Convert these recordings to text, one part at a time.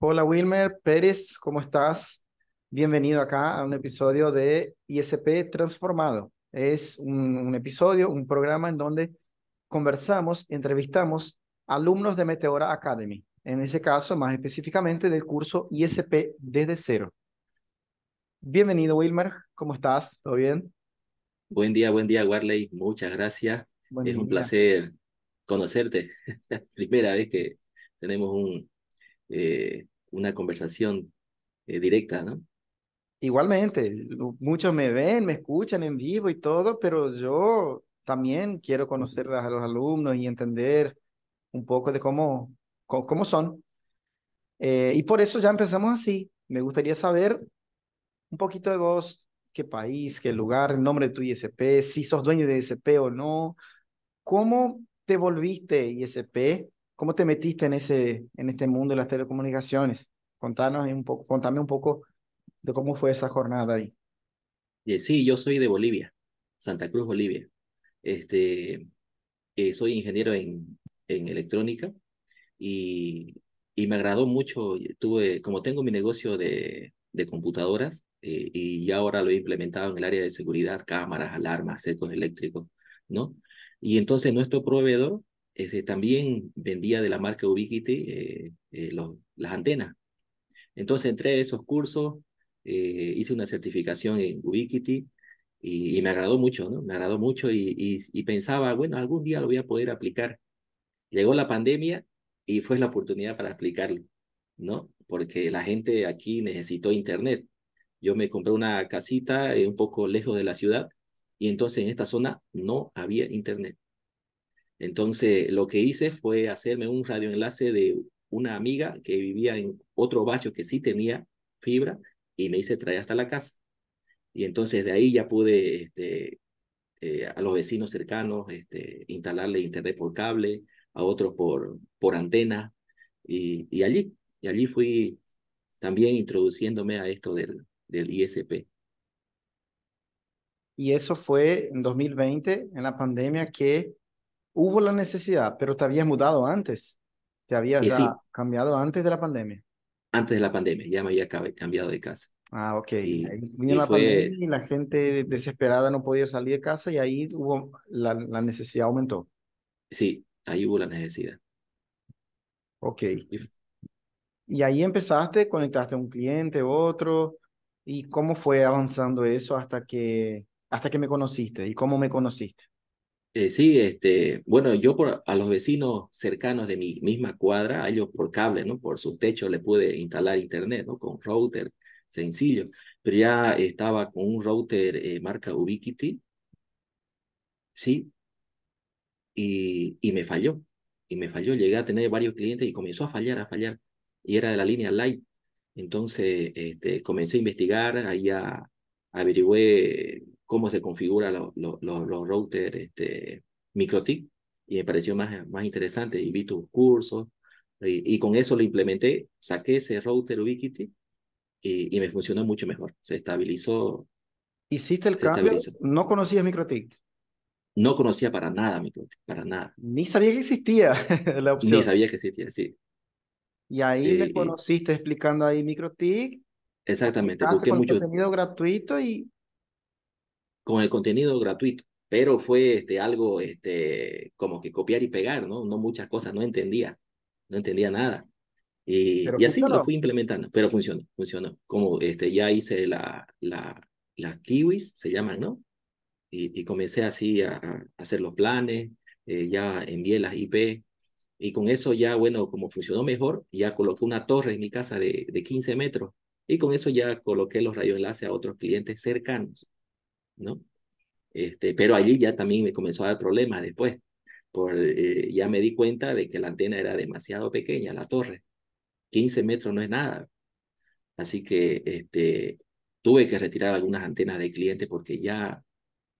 Hola Wilmer Pérez, ¿cómo estás? Bienvenido acá a un episodio de ISP Transformado. Es un, episodio, un programa en donde conversamos, entrevistamos alumnos de Meteora Academy, en ese caso más específicamente del curso ISP desde cero. Bienvenido Wilmer, ¿cómo estás? ¿Todo bien? Buen día, buen día Warley, muchas gracias. es un placer conocerte. Primera vez que tenemos un, eh, una conversación eh, directa, ¿no? Igualmente, muchos me ven, me escuchan en vivo y todo, pero yo también quiero conocer a los alumnos y entender un poco de cómo, cómo, son. Eh, y por eso ya empezamos así. Me gustaría saber un poquito de vos, qué país, qué lugar, el nombre de tu ISP, si sos dueño de ISP o no, cómo te volviste ISP ¿Cómo te metiste en, ese, en este mundo de las telecomunicaciones? Contanos un poco, contame un poco de cómo fue esa jornada ahí. Eh, sí, yo soy de Bolivia, Santa Cruz, Bolivia. Este, eh, soy ingeniero en, en electrónica y, y me agradó mucho. Tuve, como tengo mi negocio de, de computadoras eh, y y ahora lo he implementado en el área de seguridad, cámaras, alarmas, secos eléctricos, ¿no? Y entonces nuestro proveedor este, también vendía de la marca Ubiquiti eh, eh, las antenas. Entonces entré a esos cursos, eh, hice una certificación en Ubiquiti y, me agradó mucho, ¿no? Me agradó mucho y, y pensaba, bueno, algún día lo voy a poder aplicar. Llegó la pandemia y fue la oportunidad para aplicarlo, ¿no? Porque la gente aquí necesitó internet. Yo me compré una casita un poco lejos de la ciudad y entonces en esta zona no había internet. Entonces, lo que hice fue hacerme un radioenlace de una amiga que vivía en otro barrio que sí tenía fibra y me hice traer hasta la casa. Y entonces de ahí ya pude este, eh, a los vecinos cercanos este, instalarle internet por cable, a otros por, por antena. Y, y allí, y allí fui también introduciéndome a esto del, del ISP. Y eso fue en 2020, en la pandemia, que hubo la necesidad, pero te habías mudado antes. Te habías eh, cambiado antes de la pandemia. Antes de la pandemia, ya me había cambiado de casa. Ah, ok. Y, la gente desesperada no podía salir de casa y ahí hubo la, necesidad aumentó. Sí, ahí hubo la necesidad. Ok. Y... ahí empezaste, conectaste a un cliente, otro, y cómo fue avanzando eso hasta que, hasta que me conociste y cómo me conociste. Eh, sí, este, bueno, yo por, a los vecinos cercanos de mi misma cuadra, a ellos por cable, ¿no? Por su techo, le pude instalar internet, ¿no? Con router sencillo, pero ya estaba con un router eh, marca Ubiquiti, ¿sí? Y, me falló, y me falló, llegué a tener varios clientes y comenzó a fallar, a fallar, y era de la línea Light. Entonces, este, comencé a investigar, ahí ya averigüé cómo se configuran los routers este, MicroTik y me pareció más, más interesante y vi tus cursos y, con eso lo implementé, saqué ese router Ubiquiti y, y me funcionó mucho mejor, se estabilizó. ¿Hiciste el cambio? ¿No conocías MikroTik? No conocía para nada MicroTik, para nada. Ni sabía que existía la opción. Ni sabía que existía, sí. Y ahí le eh, conociste explicando ahí MikroTik. Exactamente, busqué mucho. contenido gratuito y con el contenido gratuito, pero fue este, algo este, como que copiar y pegar, ¿no? No muchas cosas, no entendía, no entendía nada. Y, así lo fui implementando, pero funcionó, funcionó. Como este, ya hice la, la, las kiwis, se llaman, ¿no? Y, comencé así a, hacer los planes, eh, ya envié las IP, y con eso ya, bueno, como funcionó mejor, ya coloqué una torre en mi casa de, de 15 metros, y con eso ya coloqué los enlace a otros clientes cercanos. ¿no? Este, pero allí ya también me comenzó a dar problemas después. Por, eh, ya me di cuenta de que la antena era demasiado pequeña, la torre. 15 metros no es nada. Así que este, tuve que retirar algunas antenas de cliente porque ya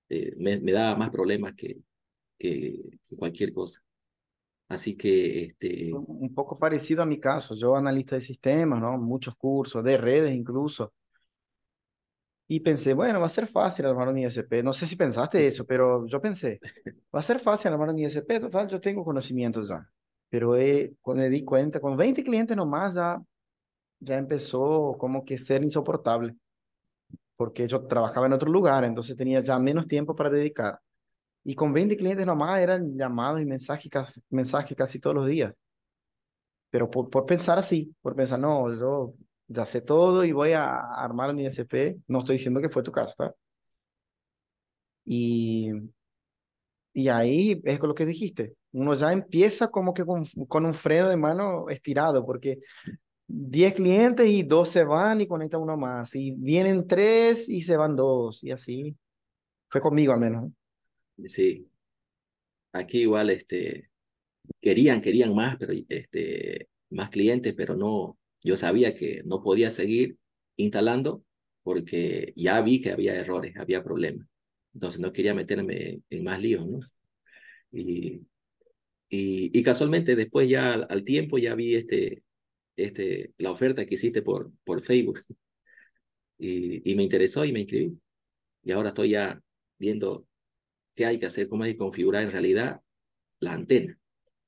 eh, me, daba más problemas que, que, que, cualquier cosa. Así que... Este... Un poco parecido a mi caso, yo analista de sistemas, ¿no? muchos cursos, de redes incluso, y pensé, bueno, va a ser fácil armar un ISP. No sé si pensaste eso, pero yo pensé, va a ser fácil armar un ISP. Total, yo tengo conocimientos ya. Pero eh, cuando me di cuenta, con 20 clientes nomás ya, ya empezó como que ser insoportable. Porque yo trabajaba en otro lugar, entonces tenía ya menos tiempo para dedicar. Y con 20 clientes nomás eran llamados y mensajes casi, mensajes casi todos los días. Pero por, por pensar así, por pensar, no, yo ya sé todo y voy a armar mi SP. No estoy diciendo que fue tu caso, ¿está? Y, y ahí es con lo que dijiste. Uno ya empieza como que con, con un freno de mano estirado, porque 10 clientes y 2 se van y conecta uno más. Y vienen 3 y se van 2. Y así. Fue conmigo al menos. Sí. Aquí igual este querían, querían más, pero este, más clientes, pero no, yo sabía que no podía seguir instalando porque ya vi que había errores, había problemas. Entonces no quería meterme en más líos, ¿no? Y, y, y casualmente después ya al, tiempo ya vi este, este, la oferta que hiciste por, por Facebook y, y me interesó y me inscribí. Y ahora estoy ya viendo qué hay que hacer, cómo hay que configurar en realidad la antena.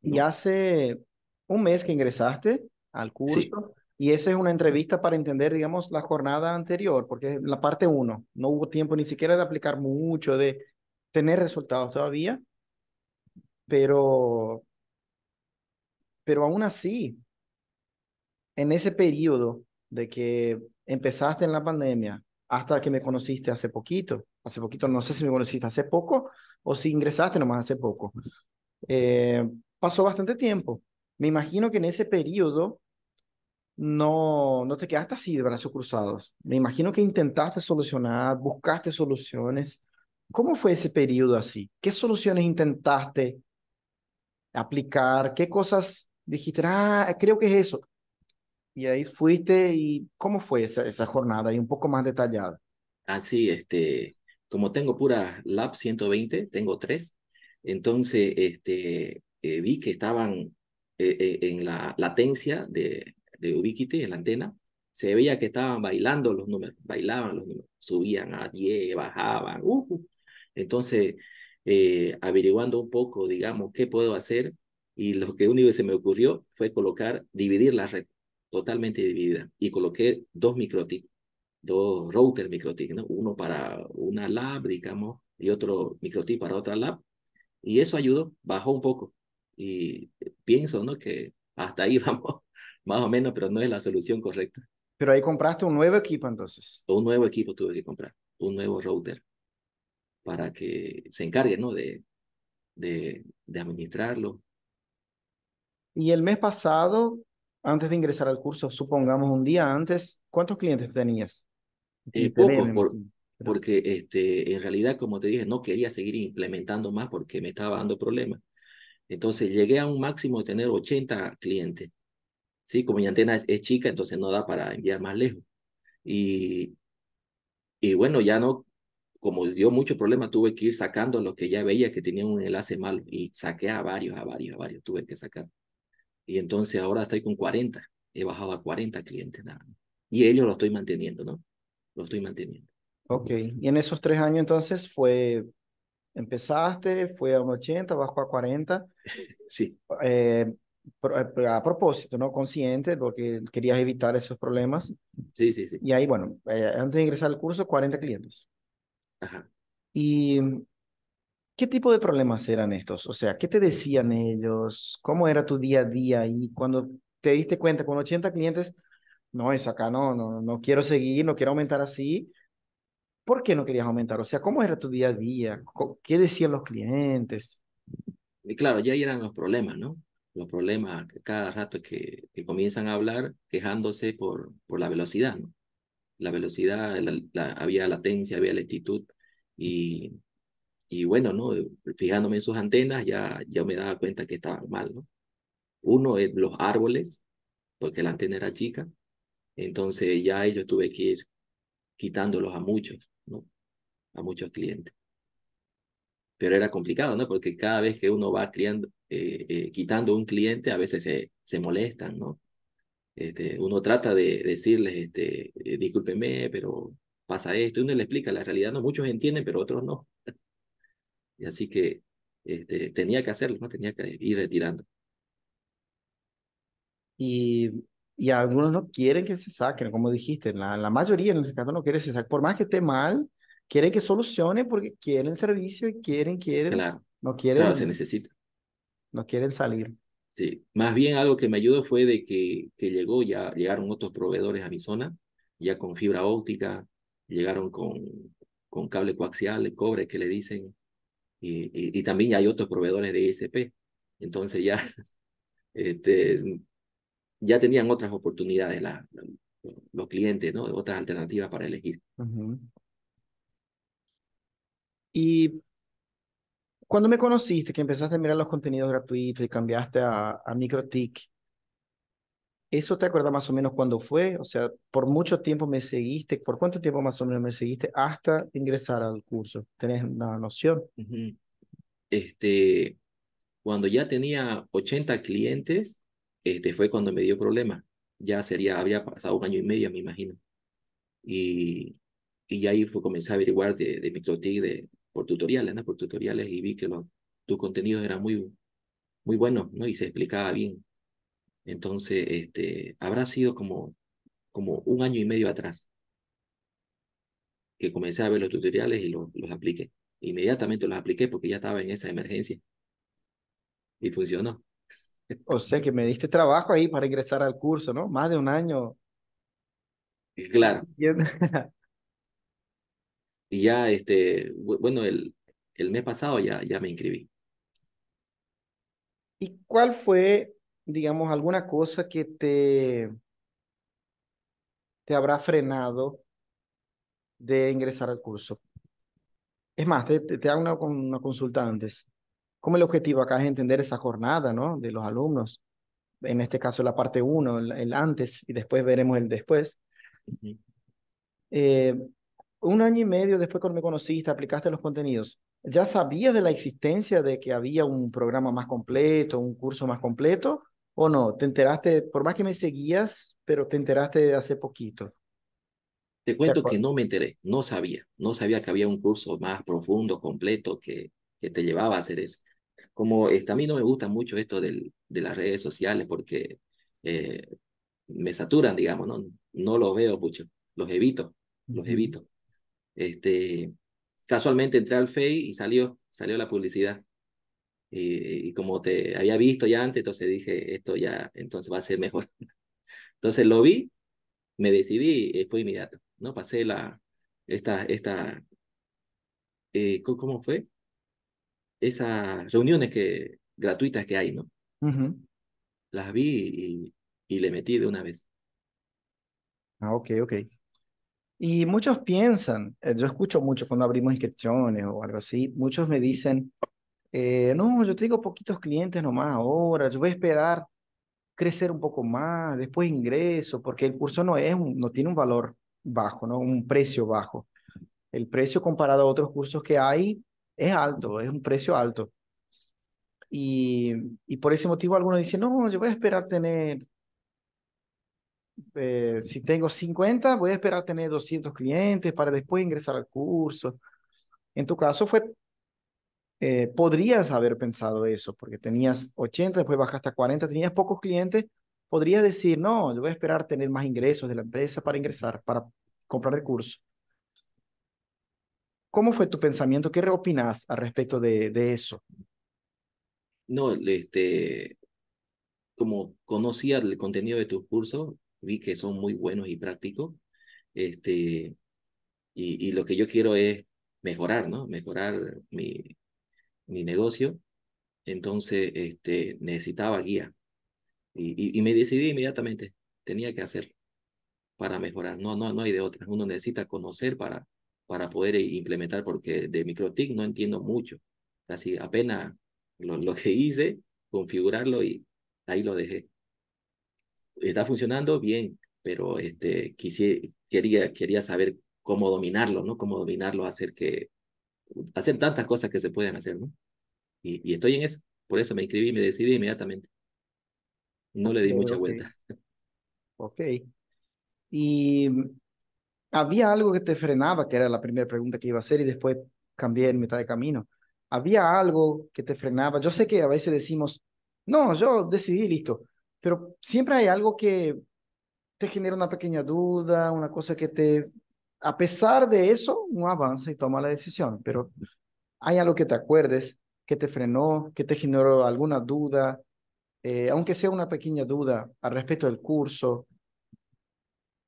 Y hace un mes que ingresaste al curso, y esa es una entrevista para entender, digamos, la jornada anterior, porque la parte uno, no hubo tiempo ni siquiera de aplicar mucho, de tener resultados todavía, pero, pero aún así, en ese periodo de que empezaste en la pandemia hasta que me conociste hace poquito, hace poquito, no sé si me conociste hace poco o si ingresaste nomás hace poco, eh, pasó bastante tiempo. Me imagino que en ese periodo no, no te quedaste así de brazos cruzados. Me imagino que intentaste solucionar, buscaste soluciones. ¿Cómo fue ese periodo así? ¿Qué soluciones intentaste aplicar? ¿Qué cosas dijiste, ah, creo que es eso? Y ahí fuiste y ¿cómo fue esa, esa jornada? Y un poco más detallada. Así, ah, este, como tengo pura Lab 120, tengo tres, entonces este, eh, vi que estaban eh, eh, en la latencia de, de Ubiquiti, en la antena, se veía que estaban bailando los números, bailaban los números, subían a 10, bajaban. Uh, uh. Entonces, eh, averiguando un poco, digamos, qué puedo hacer, y lo que único se me ocurrió fue colocar, dividir la red, totalmente dividida, y coloqué dos microtip dos router microtic, ¿no? uno para una lab, digamos, y otro microtic para otra lab, y eso ayudó, bajó un poco, y pienso, ¿no? Que hasta ahí vamos más o menos, pero no es la solución correcta. Pero ahí compraste un nuevo equipo entonces. Un nuevo equipo tuve que comprar, un nuevo router, para que se encargue, ¿no? De, de, administrarlo. Y el mes pasado, antes de ingresar al curso, supongamos un día antes, ¿cuántos clientes tenías? Eh, pocos, mm, porque este, en realidad, como te dije, no quería seguir implementando más porque me estaba dando problemas. Entonces llegué a un máximo de tener 80 clientes ¿sí? Como mi antena es chica, entonces no da para enviar más lejos. Y, y bueno, ya no, como dio mucho problema, tuve que ir sacando a los que ya veía que tenían un enlace malo y saqué a varios, a varios, a varios, tuve que sacar. Y entonces ahora estoy con 40, he bajado a 40 clientes nada más. Y ellos lo estoy manteniendo, ¿no? Lo estoy manteniendo. Ok, y en esos tres años entonces fue, empezaste, fue a un 80, bajó a 40. sí. Eh, eh, a propósito, ¿no? Consciente, porque querías evitar esos problemas. Sí, sí, sí. Y ahí, bueno, eh, antes de ingresar al curso, 40 clientes. Ajá. ¿Y qué tipo de problemas eran estos? O sea, ¿qué te decían ellos? ¿Cómo era tu día a día? Y cuando te diste cuenta con 80 clientes, no, eso acá no, no, no quiero seguir, no quiero aumentar así. ¿Por qué no querías aumentar? O sea, ¿cómo era tu día a día? ¿Qué decían los clientes? Y claro, ya eran los problemas, ¿no? los problemas cada rato que, que comienzan a hablar quejándose por, por la velocidad, La velocidad, la, había latencia, había lentitud y, y bueno, ¿no? Fijándome en sus antenas ya, ya me daba cuenta que estaba mal, ¿no? Uno es los árboles, porque la antena era chica, entonces ya yo tuve que ir quitándolos a muchos, ¿no? A muchos clientes pero era complicado, ¿no? Porque cada vez que uno va criando, eh, eh, quitando un cliente, a veces se, se molestan, ¿no? Este, uno trata de decirles, este, eh, discúlpeme, pero pasa esto, uno le explica, la realidad no, muchos entienden, pero otros no. y así que este, tenía que hacerlo, ¿no? Tenía que ir retirando. Y, y algunos no quieren que se saquen, como dijiste, la, la mayoría en el este caso no quiere que se saquen, por más que esté mal, quieren que solucione porque quieren servicio y quieren, quieren. No quieren. Claro, se necesita. No quieren salir. Sí, más bien algo que me ayudó fue de que, que llegó, ya llegaron otros proveedores a mi zona, ya con fibra óptica, llegaron con, con cable coaxial, cobre que le dicen, y, y, también hay otros proveedores de ISP. E Entonces ya, este, ya tenían otras oportunidades la, los clientes, ¿no? Otras alternativas para elegir. Ajá. Y cuando me conociste, que empezaste a mirar los contenidos gratuitos y cambiaste a, a MicroTik, ¿eso te acuerdas más o menos cuándo fue? O sea, ¿por mucho tiempo me seguiste? ¿Por cuánto tiempo más o menos me seguiste hasta ingresar al curso? ¿Tenés una noción? Este, cuando ya tenía 80 clientes, este fue cuando me dio problema. Ya sería, había pasado un año y medio, me imagino. Y, y ahí fue, comencé a averiguar de, de MicroTik, de, por tutoriales, ¿no? Por tutoriales y vi que los, tus contenidos eran muy, muy buenos, ¿no? Y se explicaba bien. Entonces, este, habrá sido como, como un año y medio atrás que comencé a ver los tutoriales y los, los apliqué. Inmediatamente los apliqué porque ya estaba en esa emergencia. Y funcionó. O sea que me diste trabajo ahí para ingresar al curso, ¿no? Más de un año. Claro. Y ya, este, bueno, el, el mes pasado ya, ya me inscribí. ¿Y cuál fue, digamos, alguna cosa que te, te habrá frenado de ingresar al curso? Es más, te, te, hago una, consulta antes. ¿Cómo el objetivo acá es entender esa jornada, ¿no? De los alumnos. En este caso, la parte uno, el, antes, y después veremos el después un año y medio después cuando me conociste, aplicaste los contenidos, ¿ya sabías de la existencia de que había un programa más completo, un curso más completo? ¿O no? ¿Te enteraste, por más que me seguías, pero te enteraste hace poquito? Te cuento que no me enteré, no sabía, no sabía que había un curso más profundo, completo, que, que te llevaba a hacer eso. Como a mí no me gusta mucho esto del, de las redes sociales porque eh, me saturan, digamos, ¿no? no los veo mucho, los evito, los evito. Este, casualmente entré al FEI y salió, salió la publicidad. Y, como te había visto ya antes, entonces dije, esto ya, entonces va a ser mejor. Entonces lo vi, me decidí y fue inmediato, ¿no? Pasé la, esta, esta, eh, ¿cómo fue? Esas reuniones que, gratuitas que hay, ¿no? Las vi y, y le metí de una vez. Ah, ok, ok. Y muchos piensan, eh, yo escucho mucho cuando abrimos inscripciones o algo así, muchos me dicen, eh, no, yo tengo poquitos clientes nomás ahora, yo voy a esperar crecer un poco más, después ingreso, porque el curso no, es no tiene un valor bajo, ¿no? un precio bajo. El precio comparado a otros cursos que hay es alto, es un precio alto. Y, y por ese motivo algunos dicen, no, yo voy a esperar tener eh, si tengo 50, voy a esperar tener 200 clientes para después ingresar al curso. En tu caso fue, eh, podrías haber pensado eso, porque tenías 80, después bajaste a 40, tenías pocos clientes, podrías decir, no, yo voy a esperar tener más ingresos de la empresa para ingresar, para comprar el curso. ¿Cómo fue tu pensamiento? ¿Qué opinas al respecto de, de eso? No, este, como conocía el contenido de tus cursos, vi que son muy buenos y prácticos. Este, y, lo que yo quiero es mejorar, ¿no? Mejorar mi, mi negocio. Entonces, este, necesitaba guía. Y, me decidí inmediatamente, tenía que hacerlo para mejorar. No, no, no hay de otra. Uno necesita conocer para, para poder implementar, porque de MicroTIC no entiendo mucho. Así, apenas lo, lo que hice, configurarlo y ahí lo dejé está funcionando bien, pero este, quería, quería saber cómo dominarlo, ¿no? Cómo dominarlo, hacer que, Hacen tantas cosas que se pueden hacer, ¿no? Y, estoy en eso, por eso me inscribí, y me decidí inmediatamente. No le di mucha vuelta. Ok. Y mm, había algo que te frenaba, que era la primera pregunta que iba a hacer y después cambié en mitad de camino. Había algo que te frenaba. Yo sé que a veces decimos, no, yo decidí listo, pero siempre hay algo que te genera una pequeña duda, una cosa que te, a pesar de eso, no avanza y toma la decisión, pero hay algo que te acuerdes, que te frenó, que te generó alguna duda, eh, aunque sea una pequeña duda al respecto del curso.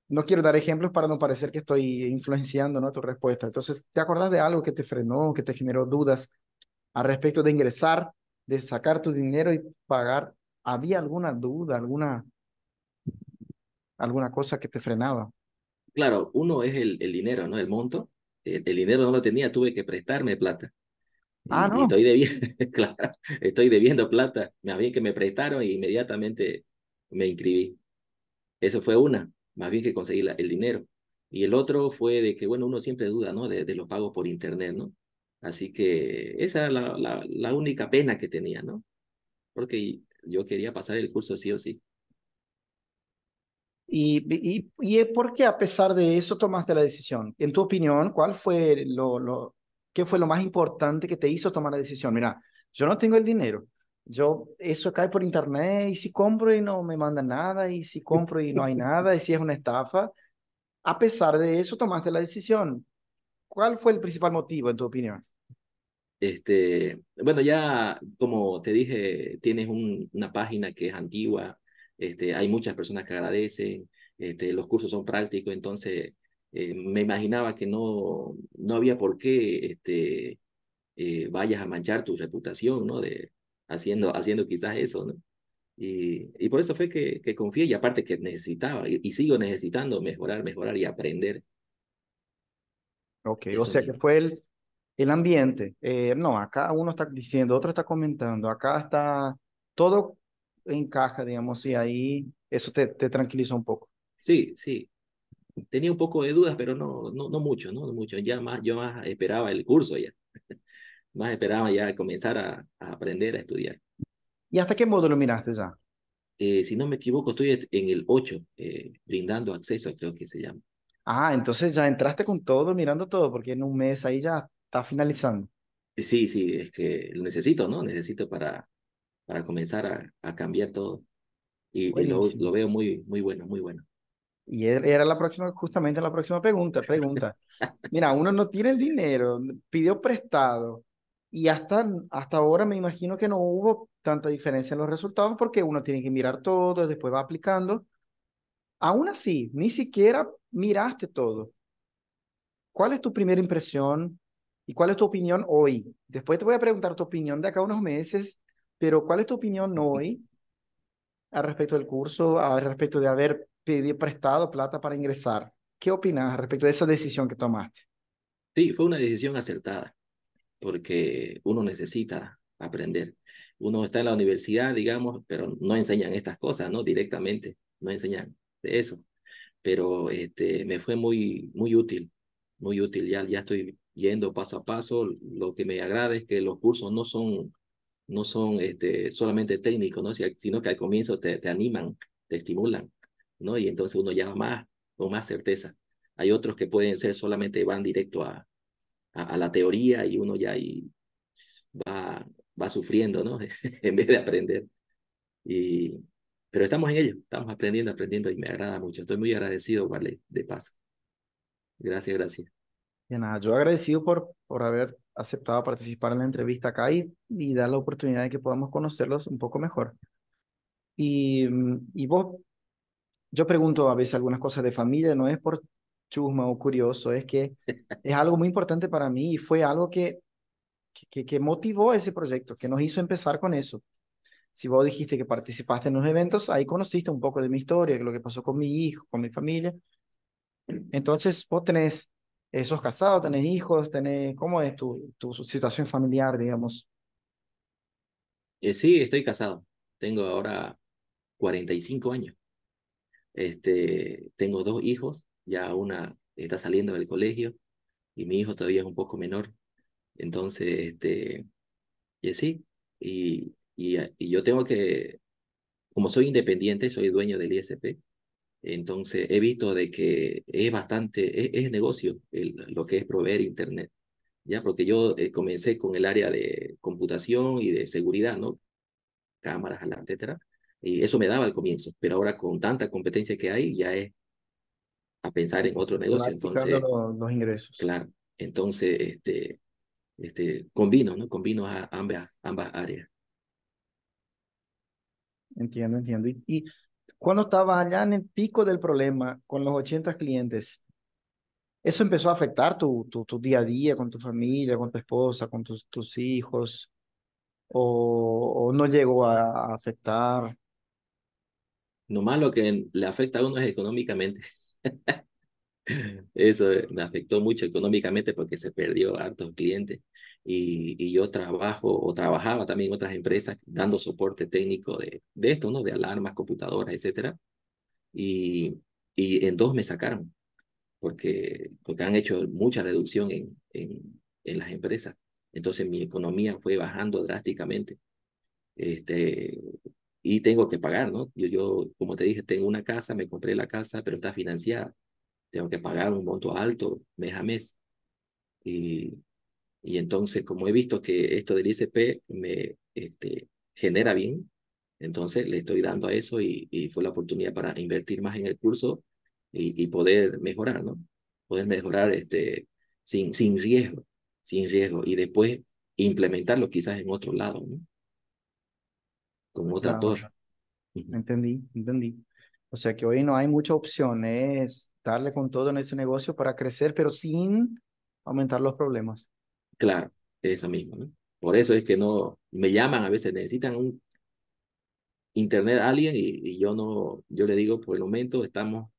No quiero dar ejemplos para no parecer que estoy influenciando ¿no? tu respuesta. Entonces, ¿te acordás de algo que te frenó, que te generó dudas al respecto de ingresar, de sacar tu dinero y pagar ¿Había alguna duda, alguna, alguna cosa que te frenaba? Claro, uno es el, dinero, ¿no? El monto. Eh, el, dinero no lo tenía, tuve que prestarme plata. Ah, no. estoy debiendo, claro, estoy debiendo plata. Me bien que me prestaron e inmediatamente me inscribí. Eso fue una, más bien que conseguí el dinero. Y el otro fue de que, bueno, uno siempre duda, ¿no? De, los pagos por internet, ¿no? Así que esa era la única pena que tenía, ¿no? Porque yo quería pasar el curso sí o sí. Y, y, y eh, por qué a pesar de eso tomaste la decisión? En tu opinión, ¿cuál fue lo, lo, qué fue lo más importante que te hizo tomar la decisión? Mira, yo no tengo el dinero. Yo, eso cae por internet y si compro y no me mandan nada y si compro y no hay nada y si es una estafa. A pesar de eso tomaste la decisión. ¿Cuál fue el principal motivo en tu opinión? Este, bueno, ya como te dije, tienes una página que es antigua, este, hay muchas personas que agradecen, este, los cursos son prácticos, entonces eh, me imaginaba que no, no había por qué este, eh, vayas a manchar tu reputación, ¿no? De, haciendo, haciendo quizás eso, ¿no? Y, y por eso fue que, que confié y aparte que necesitaba y, sigo necesitando mejorar, mejorar y aprender. Ok, o sea que fue el, el ambiente. Eh, no, acá uno está diciendo, otro está comentando, acá está, todo encaja, digamos, y ahí eso te, te tranquiliza un poco. Sí, sí. Tenía un poco de dudas, pero no, no, no mucho, ¿no? mucho. Ya más, yo más esperaba el curso ya. más esperaba ya comenzar a, aprender, a estudiar. ¿Y hasta qué módulo miraste ya? Eh, si no me equivoco, estoy en el 8, eh, brindando acceso, creo que se llama. Ah, entonces ya entraste con todo, mirando todo, porque en un mes ahí ya está finalizando. Sí, sí, es que lo necesito, ¿no? Necesito para, para comenzar a, cambiar todo. Y, lo, veo muy, muy bueno, muy bueno. Y er, era la próxima, justamente la próxima pregunta, pregunta. Mira, uno no tiene el dinero, pidió prestado y hasta, hasta ahora me imagino que no hubo tanta diferencia en los resultados porque uno tiene que mirar todo, después va aplicando. Aún así, ni siquiera miraste todo. ¿Cuál es tu primera impresión ¿Y cuál es tu opinión hoy? Después te voy a preguntar tu opinión de acá unos meses, pero ¿cuál es tu opinión hoy al respecto del curso, al respecto de haber pedido prestado plata para ingresar? ¿Qué opinas respecto de esa decisión que tomaste? Sí, fue una decisión acertada, porque uno necesita aprender. Uno está en la universidad, digamos, pero no enseñan estas cosas, ¿no? Directamente, no enseñan de eso. Pero este, me fue muy, muy útil, muy útil. Ya, ya estoy yendo paso a paso. Lo que me agrada es que los cursos no son, no son este, solamente técnicos, ¿no? sino que al comienzo te, te animan, te estimulan, ¿no? Y entonces uno ya va más, con más certeza. Hay otros que pueden ser solamente van directo a, a, la teoría y uno ya ahí va, va sufriendo, ¿no? en vez de aprender. Y, pero estamos en ello, estamos aprendiendo, aprendiendo y me agrada mucho. Estoy muy agradecido, Vale, de paso. Gracias, gracias nada, yo agradecido por, por haber aceptado participar en la entrevista acá y, dar la oportunidad de que podamos conocerlos un poco mejor. Y, mm, y vos, yo pregunto a veces algunas cosas de familia, no es por chusma o curioso, es que es algo muy importante para mí y fue algo que, que, que motivó ese proyecto, que nos hizo empezar con eso. Si vos dijiste que participaste en los eventos, ahí conociste un poco de mi historia, lo que pasó con mi hijo, con mi familia. Entonces, vos tenés eh, sos casado, tenés hijos, tenés, ¿cómo es tu, tu situación familiar, digamos? Eh, sí, estoy casado. Tengo ahora 45 años. Este, tengo dos hijos, ya una está saliendo del colegio y mi hijo todavía es un poco menor. Entonces, este, y sí, y, y yo tengo que, como soy independiente, soy dueño del ISP, entonces he visto de que es bastante, es, negocio el, lo que es proveer Internet, ¿ya? Porque yo eh, comencé con el área de computación y de seguridad, ¿no? Cámaras, etcétera. Y eso me daba al comienzo, pero ahora con tanta competencia que hay, ya es a pensar en otro negocio. entonces, los, los, ingresos. Claro, entonces, este, este, combino, ¿no? Combino ambas, ambas áreas. Entiendo, entiendo. y cuando estabas allá en el pico del problema con los 80 clientes, eso empezó a afectar tu, tu, tu día a día con tu familia, con tu esposa, con tus, tus hijos, o, no llegó a, afectar. Nomás lo que le afecta a uno es económicamente. Eso me afectó mucho económicamente porque se perdió hartos clientes y, y yo trabajo o trabajaba también en otras empresas dando soporte técnico de, de esto, ¿no? De alarmas, computadoras, etcétera. Y, y en dos me sacaron porque, porque han hecho mucha reducción en, en, en las empresas. Entonces mi economía fue bajando drásticamente. Este, y tengo que pagar, ¿no? Yo, yo, como te dije, tengo una casa, me compré la casa, pero está financiada tengo que pagar un monto alto mes a mes. Y, y entonces, como he visto que esto del ICP me este, genera bien, entonces le estoy dando a eso y, y fue la oportunidad para invertir más en el curso y, y poder mejorar, ¿no? Poder mejorar este, sin, sin riesgo, sin riesgo. Y después implementarlo quizás en otro lado, ¿no? Con otra torre. Entendí, entendí. O sea que hoy no hay mucha opción, es darle con todo en ese negocio para crecer, pero sin aumentar los problemas. Claro, eso mismo. ¿no? Por eso es que no me llaman a veces, necesitan un internet alguien y, yo no, yo le digo, por el momento estamos,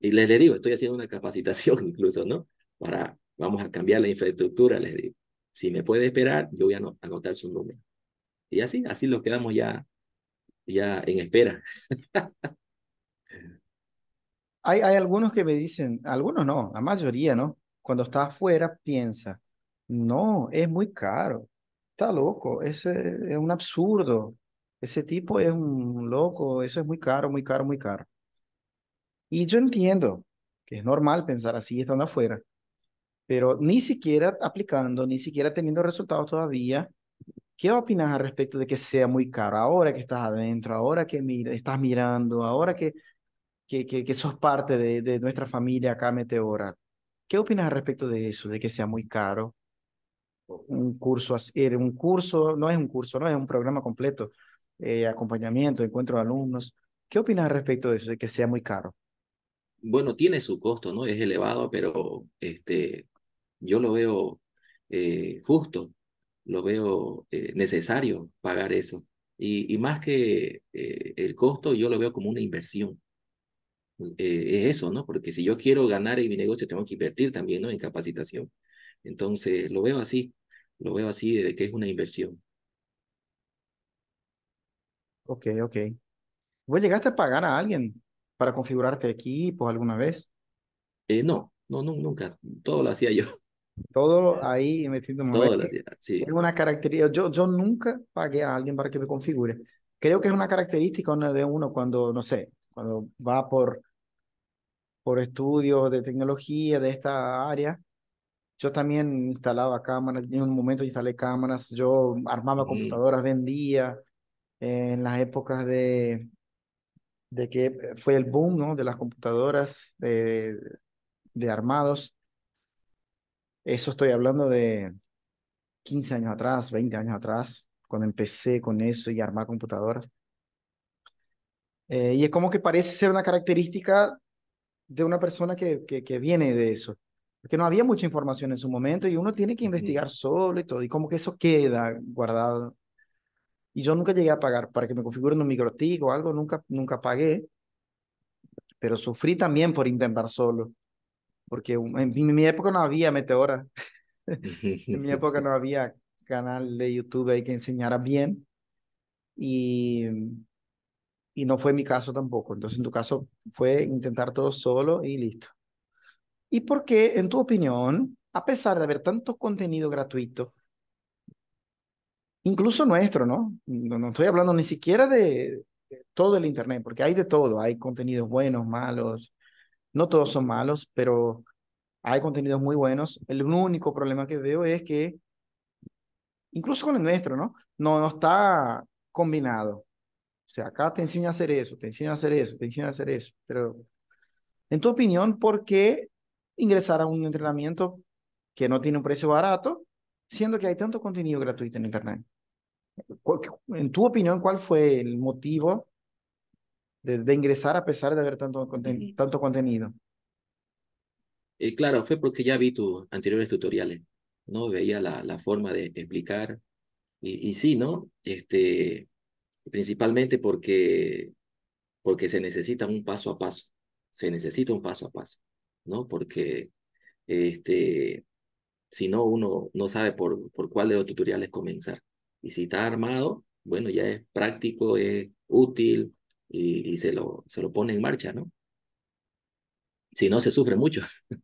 y les, le digo, estoy haciendo una capacitación incluso, ¿no? Para, vamos a cambiar la infraestructura, les digo. Si me puede esperar, yo voy a anotar su número. Y así, así los quedamos ya, ya en espera. Hay, hay algunos que me dicen, algunos no, la mayoría no. Cuando está afuera piensa, no, es muy caro, está loco, eso es, es un absurdo, ese tipo es un loco, eso es muy caro, muy caro, muy caro. Y yo entiendo que es normal pensar así estando afuera, pero ni siquiera aplicando, ni siquiera teniendo resultados todavía, ¿Qué opinas al respecto de que sea muy caro ahora que estás adentro, ahora que estás mirando, ahora que que, sos parte de, de, nuestra familia acá Meteora. ¿Qué opinas al respecto de eso, de que sea muy caro? Un curso, eh, un curso, no es un curso, no es un programa completo, eh, acompañamiento, encuentro de alumnos. ¿Qué opinas al respecto de eso, de que sea muy caro? Bueno, tiene su costo, ¿no? Es elevado, pero este, yo lo veo eh, justo, lo veo necesario pagar eso. Y, y más que el costo, yo lo veo como una inversión. Eh, es eso, ¿no? Porque si yo quiero ganar en mi negocio, tengo que invertir también, ¿no? En capacitación. Entonces, lo veo así, lo veo así de que es una inversión. Ok, ok. ¿Vos llegaste a pagar a alguien para configurarte equipo alguna vez? Eh, no, no, nunca. Todo lo hacía yo. Todo ahí metiendo Todo lo hacía, sí. Es una característica. Yo, yo nunca pagué a alguien para que me configure. Creo que es una característica de uno cuando, no sé, cuando va por, por estudios de tecnología de esta área, yo también instalaba cámaras, en un momento instalé cámaras, yo armaba computadoras, vendía eh, en las épocas de, de que fue el boom ¿no? de las computadoras de, de armados. Eso estoy hablando de 15 años atrás, 20 años atrás, cuando empecé con eso y armar computadoras. Eh, y es como que parece ser una característica de una persona que, que, viene de eso. Porque no había mucha información en su momento y uno tiene que investigar solo y todo. Y como que eso queda guardado. Y yo nunca llegué a pagar para que me configuren un microtico o algo, nunca, nunca pagué. Pero sufrí también por intentar solo. Porque en mi época no había Meteora. en mi época no había canal de YouTube que enseñara bien. Y y no fue mi caso tampoco. Entonces, en tu caso fue intentar todo solo y listo. ¿Y por qué, en tu opinión, a pesar de haber tantos contenido gratuito, incluso nuestro, ¿no? No, estoy hablando ni siquiera de, todo el Internet, porque hay de todo, hay contenidos buenos, malos, no todos son malos, pero hay contenidos muy buenos. El único problema que veo es que, incluso con el nuestro, No, no está combinado. O sea, acá te enseño a hacer eso, te enseño a hacer eso, te enseño a hacer eso. Pero, en tu opinión, ¿por qué ingresar a un entrenamiento que no tiene un precio barato, siendo que hay tanto contenido gratuito en Internet? En tu opinión, ¿cuál fue el motivo de, ingresar a pesar de haber tanto, tanto contenido? Eh, claro, fue porque ya vi tus anteriores tutoriales, ¿no? Veía la, la forma de explicar. Y, y sí, ¿no? Este, principalmente porque, porque se necesita un paso a paso, se necesita un paso a paso, ¿no? Porque este, si no, uno no sabe por, por cuál de los tutoriales comenzar. Y si está armado, bueno, ya es práctico, es útil y, se, lo, se lo pone en marcha, ¿no? Si no, se sufre mucho,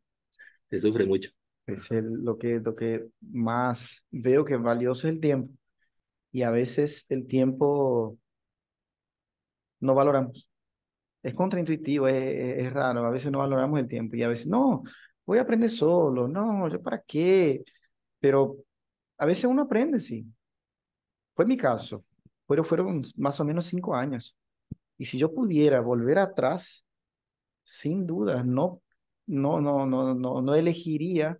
se sufre mucho. Es lo, que, lo que más veo que es valioso es el tiempo y a veces el tiempo no valoramos. Es contraintuitivo, eh, es, raro, a veces no valoramos el tiempo y a veces, no, voy a aprender solo, no, yo para qué, pero a veces uno aprende, sí. Fue mi caso, pero fueron más o menos cinco años. Y si yo pudiera volver atrás, sin duda, no, no, no, no, no, no elegiría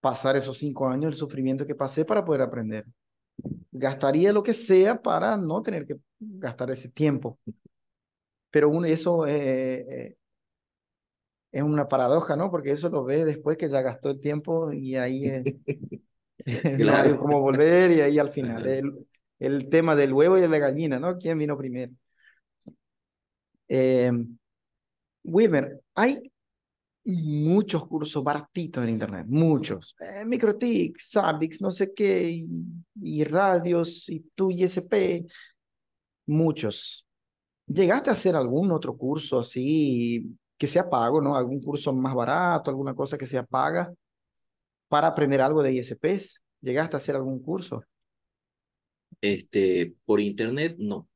pasar esos cinco años, el sufrimiento que pasé para poder aprender gastaría lo que sea para no tener que gastar ese tiempo. Pero eso eh, eh, es una paradoja, ¿no? Porque eso lo ve después que ya gastó el tiempo y ahí es eh, como volver y ahí al final el, tema del huevo y de la gallina, ¿no? ¿Quién vino primero? Eh, Wilmer, hay muchos cursos baratitos en internet, muchos. Eh, Microtik, no sé qué, y, radios, y tu ISP, muchos. ¿Llegaste a hacer algún otro curso así que sea pago, no? ¿Algún curso más barato, alguna cosa que sea paga para aprender algo de ISPs? ¿Llegaste a hacer algún curso? Este, por internet, no.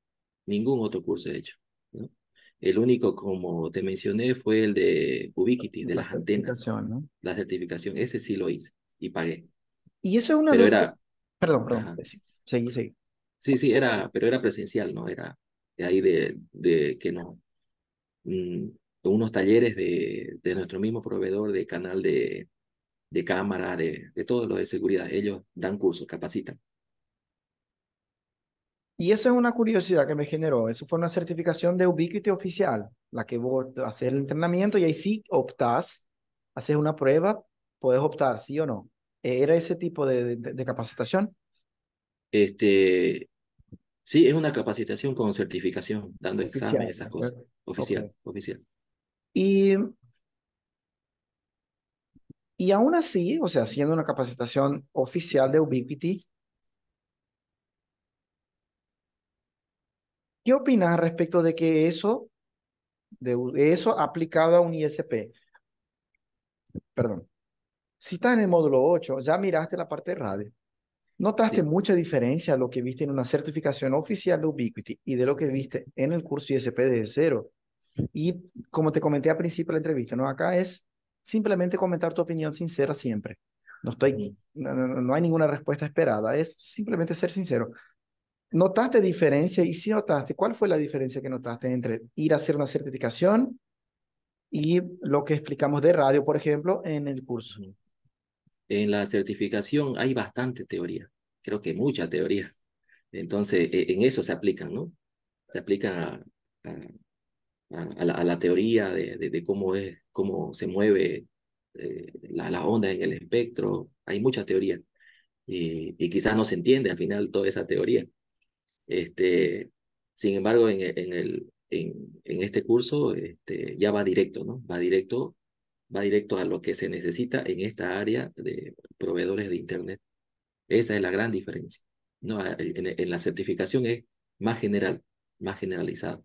Ningún otro curso he hecho. ¿no? El único, como te mencioné, fue el de Ubiquiti, de las antenas. La certificación, ese sí lo hice y pagué. Y eso es una... de... era... Perdón, perdón. Sí, seguí, seguí. Sí, sí, era, pero era presencial, ¿no? Era de ahí de, que no... Mm, unos talleres de, nuestro mismo proveedor de canal de, de cámara, de todo lo de seguridad. Ellos dan cursos, capacitan. Y eso es una curiosidad que me generó. Eso fue una certificación de Ubiquiti oficial, la que vos haces el entrenamiento y ahí sí optás, haces una prueba, puedes optar, sí o no. ¿Era ese tipo de, capacitación? Este, Sí, es una capacitación con certificación, dando examen esas cosas. Oficial, oficial. Y, y aún así, o sea, siendo una capacitación oficial de Ubiquiti, ¿Qué opinas respecto de que eso, de eso aplicado a un ISP? Perdón. Si estás en el módulo 8, ya miraste la parte de radio. ¿Notaste mucha diferencia a lo que viste en una certificación oficial de Ubiquiti y de lo que viste en el curso ISP de cero? Y como te comenté al principio de la entrevista, ¿no? acá es simplemente comentar tu opinión sincera siempre. No, estoy, no hay ninguna respuesta esperada, es simplemente ser sincero. ¿Notaste diferencia? Y si notaste, ¿cuál fue la diferencia que notaste entre ir a hacer una certificación y lo que explicamos de radio, por ejemplo, en el curso? En la certificación hay bastante teoría, creo que mucha teoría. Entonces, e, en eso se aplica, ¿no? Se aplica a, la, teoría de, cómo es, cómo se mueve eh, las ondas en el espectro. Hay mucha teoría. y, quizás no se entiende al final toda esa teoría. Este, sin embargo, en, e, en, el, en, en este curso este, ya va directo, ¿no? Va directo, va directo a lo que se necesita en esta área de proveedores de Internet. Esa es la gran diferencia. ¿no? Ah, en, la certificación es más general, más generalizado.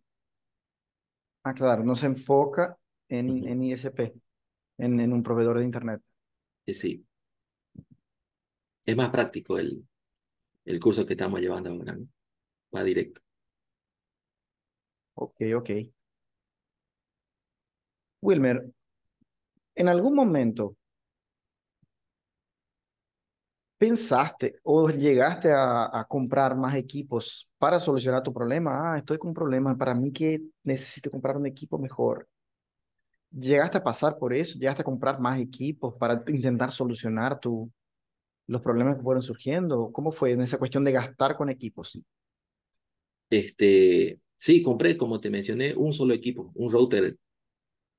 Ah, claro, no se enfoca en, en ISP, en, en, un proveedor de Internet. Eh, sí. Es más práctico el, el curso que estamos llevando ahora. ¿no? va directo. Ok, ok. Wilmer, ¿en algún momento pensaste o llegaste a, comprar más equipos para solucionar tu problema? Ah, estoy con problemas. para mí que necesito comprar un equipo mejor. ¿Llegaste a pasar por eso? ¿Llegaste a comprar más equipos para intentar solucionar tu, los problemas que fueron surgiendo? ¿Cómo fue en esa cuestión de gastar con equipos? Este, sí, compré, como te mencioné, un solo equipo, un router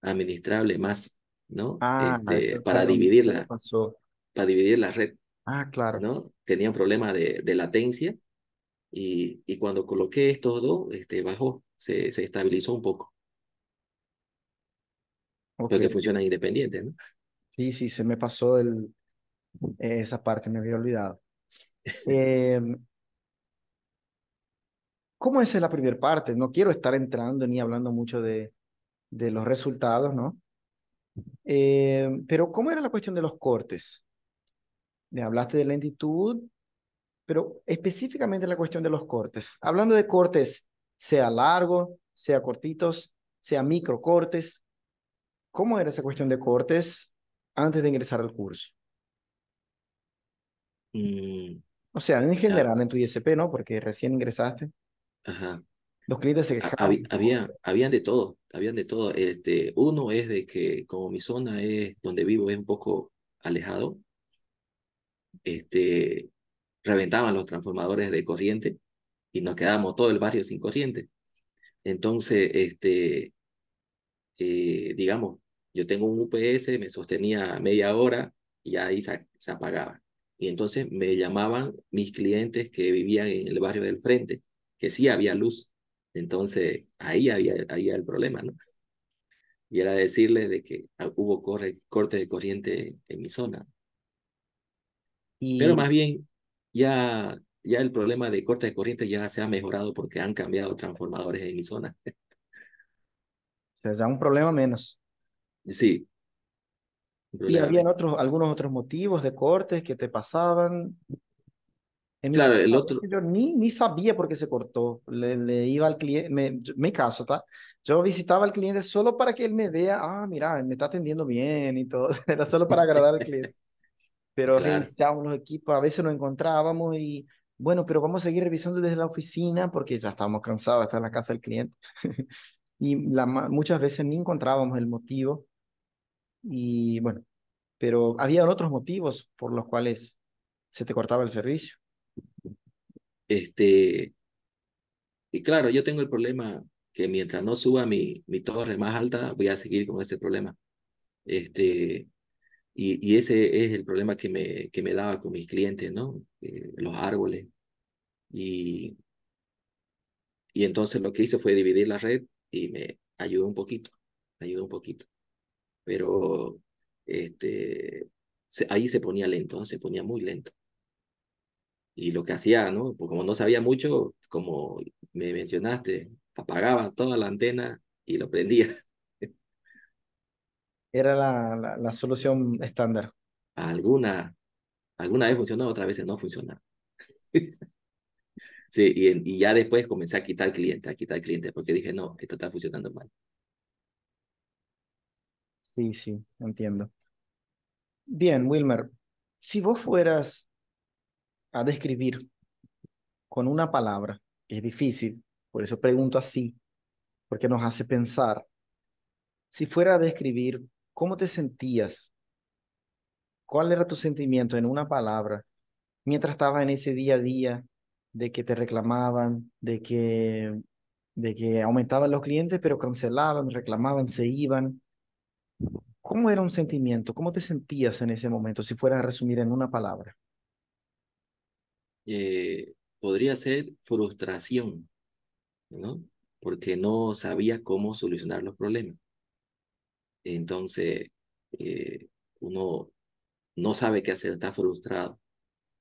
administrable más, ¿no? Ah, este, para dividir la, para dividir la red. Ah, claro. ¿no? Tenía un problema de, de latencia y, y cuando coloqué estos dos, este, bajó, se, se estabilizó un poco. Okay. que funcionan independientes, ¿no? Sí, sí, se me pasó el, esa parte, me había olvidado. eh, ¿Cómo esa es la primera parte? No quiero estar entrando ni hablando mucho de, de los resultados, ¿no? Eh, pero ¿cómo era la cuestión de los cortes? Me hablaste de lentitud, pero específicamente la cuestión de los cortes. Hablando de cortes, sea largo, sea cortitos, sea micro cortes, ¿cómo era esa cuestión de cortes antes de ingresar al curso? Mm. O sea, en general en tu ISP, ¿no? Porque recién ingresaste. Los clientes se quejaban. Había, habían de todo, habían de todo. Este, uno es de que como mi zona es donde vivo es un poco alejado, este, reventaban los transformadores de corriente y nos quedábamos todo el barrio sin corriente. Entonces, este, eh, digamos, yo tengo un UPS, me sostenía media hora y ahí se apagaba. Y entonces me llamaban mis clientes que vivían en el barrio del frente que sí había luz. Entonces, ahí había, ahí el problema, ¿no? Y era decirle de que ah, hubo corte de corriente en mi zona. Pero más bien, ya, ya el problema de corte de corriente ya se ha mejorado porque han cambiado transformadores en mi zona. O sea, ya un problema menos. Sí, ¿Y habían otros, algunos otros motivos de cortes que te pasaban? claro, el otro. ni, ni sabía por qué se cortó. Le, iba al cliente, me, me caso, ¿está? Yo visitaba al cliente solo para que él me vea, ah, mira, me está atendiendo bien y todo. Era solo para agradar al cliente. Pero revisábamos los equipos, a veces nos encontrábamos y, bueno, pero vamos a seguir revisando desde la oficina porque ya estábamos cansados de estar en la casa del cliente. y muchas veces ni encontrábamos el motivo. Y bueno, pero había otros motivos por los cuales se te cortaba el servicio. Este, y claro, yo tengo el problema que mientras no suba mi, mi torre más alta, voy a seguir con ese problema. Este, y, ese es el problema que me, que me daba con mis clientes, ¿no? Eh, los árboles. Y, y entonces lo que hice fue dividir la red y me ayudó un poquito, me ayudó un poquito. Pero este, ahí se ponía lento, se ponía muy lento y lo que hacía, ¿no? Pues, como no sabía mucho, como me mencionaste, apagaba toda la antena y lo prendía. Era la, la, solución estándar. Alguna, alguna vez funcionó, otras veces no funcionaba. sí, y, y ya después comencé a quitar cliente a quitar cliente, porque dije, no, esto está funcionando mal. Sí, sí, entiendo. Bien, Wilmer, si vos fueras a describir con una palabra es difícil, por eso pregunto así, porque nos hace pensar. Si fuera a describir cómo te sentías, cuál era tu sentimiento en una palabra, mientras estabas en ese día a día de que te reclamaban, de que, de que aumentaban los clientes, pero cancelaban, reclamaban, se iban. ¿Cómo era un sentimiento? ¿Cómo te sentías en ese momento si fueras a resumir en una palabra? Eh, podría ser frustración, ¿no? Porque no sabía cómo solucionar los problemas. Entonces, eh, uno no sabe qué hacer, está frustrado,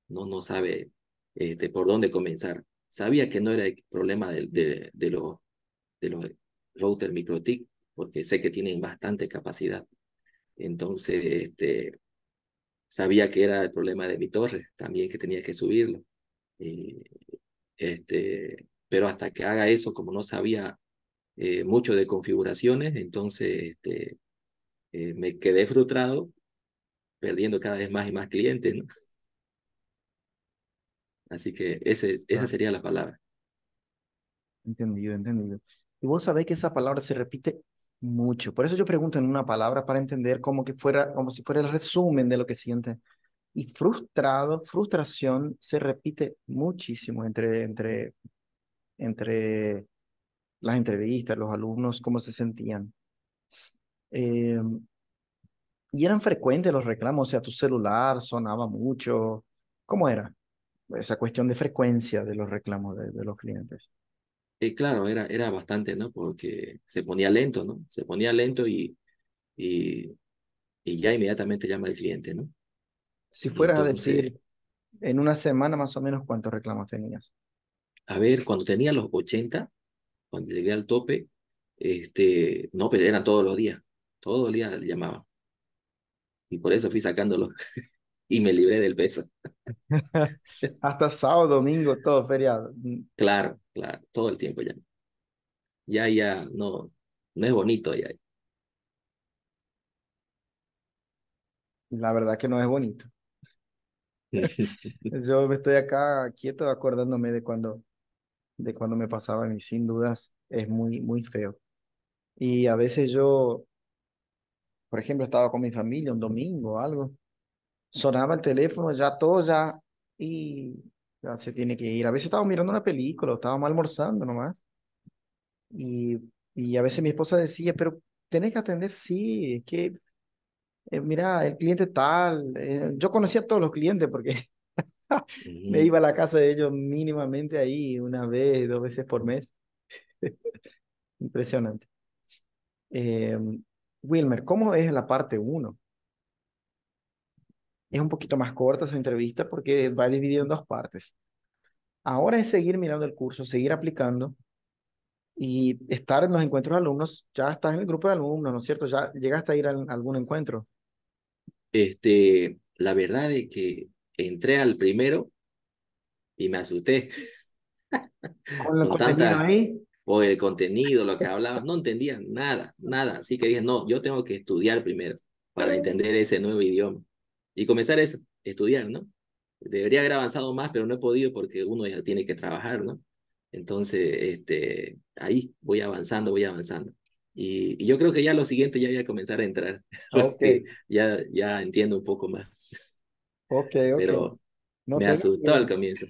no, no sabe este, por dónde comenzar. Sabía que no era el problema de, de, de los, de los router porque sé que tienen bastante capacidad. Entonces, este, sabía que era el problema de mi torre, también que tenía que subirlo. Eh, este, pero hasta que haga eso, como no sabía eh, mucho de configuraciones, entonces este, eh, me quedé frustrado, perdiendo cada vez más y más clientes. Así que ese, esa sería la palabra. Entendido, entendido. Y vos sabés que esa palabra se repite mucho. Por eso yo pregunto en una palabra para entender como que fuera, como si fuera el resumen de lo que siente y frustrado, frustración se repite muchísimo entre, entre, entre las entrevistas, los alumnos, cómo se sentían. Em, y eran frecuentes los reclamos, o sea, tu celular sonaba mucho. ¿Cómo era esa cuestión de frecuencia de los reclamos de, de los clientes? Eh, claro, era, era bastante, ¿no? Porque se ponía lento, ¿no? Se ponía lento y, y, y ya inmediatamente llama el cliente, ¿no? Si fueras a decir, en una semana más o menos, ¿cuántos reclamos tenías? A ver, cuando tenía los 80, cuando llegué al tope, este, no, pero eran todos los días, todos los días llamaba. Y por eso fui sacándolo y me libré del peso. Hasta sábado, domingo, todo feriado. Claro, claro, todo el tiempo ya. Ya, ya, no, no es bonito ya. La verdad que no es bonito. Yo me estoy acá quieto acordándome de cuando, de cuando me pasaba y sin dudas es muy, muy feo. Y a veces yo, por ejemplo, estaba con mi familia un domingo o algo, sonaba el teléfono, ya todo ya, y ya se tiene que ir. A veces estaba mirando una película, estaba almorzando nomás. Y, y a veces mi esposa decía, pero tenés que atender, sí, es que eh, mira, el cliente tal, eh, yo conocía a todos los clientes porque me iba a la casa de ellos mínimamente ahí una vez, dos veces por mes. Impresionante. Em, Wilmer, ¿cómo es la parte 1? Es un poquito más corta esa entrevista porque va dividida en dos partes. Ahora es seguir mirando el curso, seguir aplicando y estar en los encuentros de alumnos. Ya estás en el grupo de alumnos, ¿no es cierto? Ya llegaste a ir a algún encuentro. Este, la verdad es que entré al primero y me asusté. Con lo que ahí. O el contenido, lo que hablaba, no entendía nada, nada. Así que dije, no, yo tengo que estudiar primero para entender ese nuevo idioma. Y comenzar es estudiar, ¿no? Debería haber avanzado más, pero no he podido porque uno ya tiene que trabajar, ¿no? Entonces, este, ahí voy avanzando, voy avanzando. Y, yo creo que ya lo siguiente ya voy a comenzar a entrar. Ah, okay. ya, ya entiendo un poco más. Ok, ok. Pero me asustó al comienzo.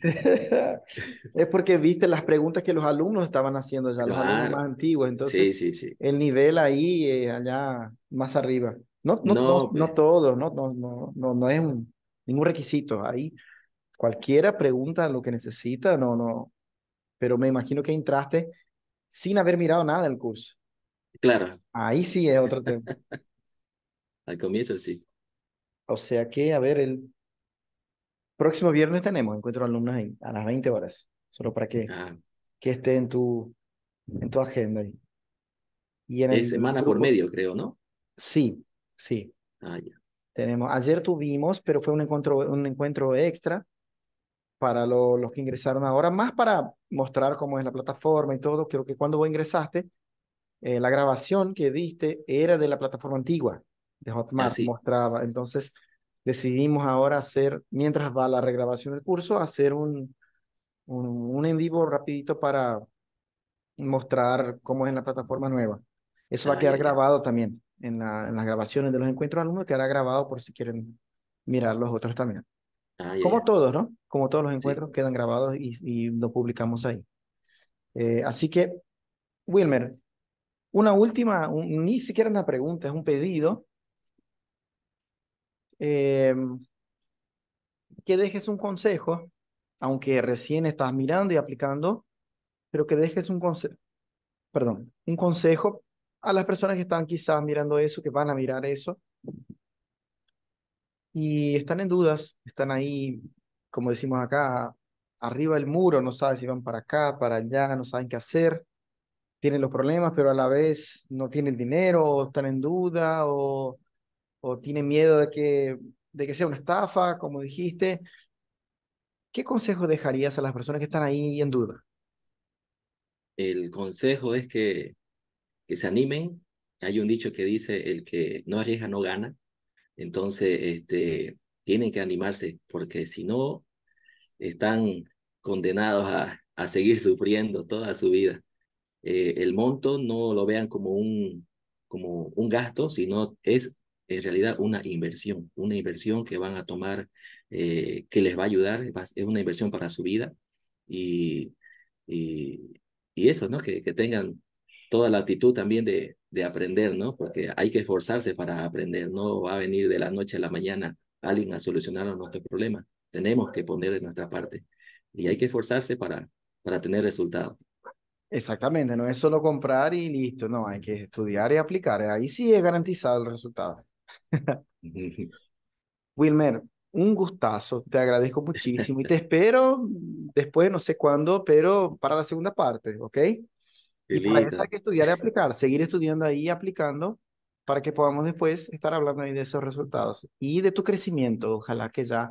es porque viste las preguntas que los alumnos estaban haciendo ya, los alumnos más antiguos. Entonces, sí, sí, sí. el nivel ahí, allá, más arriba. No, no, no, no, pues. no, no, no, no, no es un, ningún requisito. Ahí cualquiera pregunta lo que necesita, no, no. Pero me imagino que entraste sin haber mirado nada del curso. Claro. Ahí sí es otro tema. Al comienzo sí. O sea que, a ver, el próximo viernes tenemos encuentro de alumnos ahí, a las 20 horas, solo para que, ah. que esté en tu, en tu agenda. Ahí. Y es semana por medio, creo, ¿no? Sí, sí. Ah, tenemos, ayer tuvimos, pero fue un encuentro, un encuentro extra para los que ingresaron ahora, más para mostrar cómo es la plataforma y todo. Creo que cuando vos ingresaste, eh, la grabación que viste era de la plataforma antigua de Hotmart, mostraba. Entonces decidimos ahora hacer, mientras va la regrabación del curso, hacer un, un, un en vivo rapidito para mostrar cómo es en la plataforma nueva. Eso va a ah, quedar grabado también en, la, las grabaciones de los encuentros alumnos, quedará grabado por si quieren mirar los otros también. Ah, Como todos, ¿no? Como todos los encuentros quedan grabados y, lo publicamos ahí. Eh, así que, Wilmer, una última, ni siquiera una pregunta, es un pedido. Em, que dejes un consejo, aunque recién estás mirando y aplicando, pero que dejes un consejo, perdón, un consejo a las personas que están quizás mirando eso, que van a mirar eso, y están en dudas, están ahí, como decimos acá, arriba del muro, no saben si van para acá, para allá, no saben qué hacer tienen los problemas, pero a la vez no tienen dinero, o están en duda, o, o tienen miedo de que, de que sea una estafa, como dijiste. ¿Qué consejo dejarías a las personas que están ahí en duda? El consejo es que, que se animen. Hay un dicho que dice, el que no arriesga no gana. Entonces, este, tienen que animarse, porque si no, están condenados a, a seguir sufriendo toda su vida. Eh, el monto no lo vean como un, como un gasto, sino es en realidad una inversión, una inversión que van a tomar, eh, que les va a ayudar, es una inversión para su vida y, y, y eso, ¿no? Que, que tengan toda la actitud también de, de aprender, ¿no? Porque hay que esforzarse para aprender, no va a venir de la noche a la mañana alguien a solucionar nuestro problemas, tenemos que poner de nuestra parte y hay que esforzarse para, para tener resultados. Exactamente, no es solo comprar y listo, no, hay que estudiar y aplicar. Eh, ahí sí es garantizado el resultado. Wilmer, un gustazo, te agradezco muchísimo y te espero después, no sé cuándo, pero para la segunda parte, ¿ok? y para hay que estudiar y aplicar, seguir estudiando ahí y aplicando para que podamos después estar hablando ahí de esos resultados y de tu crecimiento. Ojalá que ya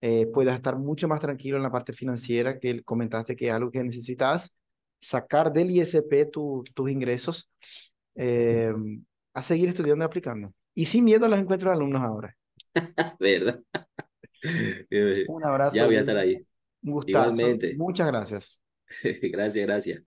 eh, puedas estar mucho más tranquilo en la parte financiera que comentaste que es algo que necesitas sacar del ISP tus ingresos, eh, a seguir estudiando y aplicando. Y sin miedo los encuentros de alumnos ahora. ¿Verdad? Un abrazo. Ya voy a estar ahí. Muchas gracias. gracias, gracias.